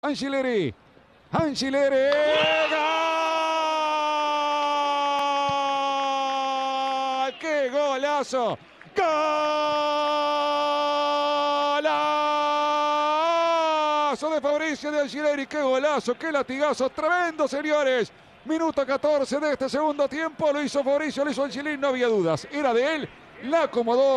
Angileri. Angileri. ¡Qué golazo! ¡Golazo de Fabricio de Angileri! ¡Qué golazo! ¡Qué latigazo! ¡Tremendo, señores! Minuto 14 de este segundo tiempo. Lo hizo Fabricio, lo hizo Angileri. No había dudas. Era de él. La acomodó.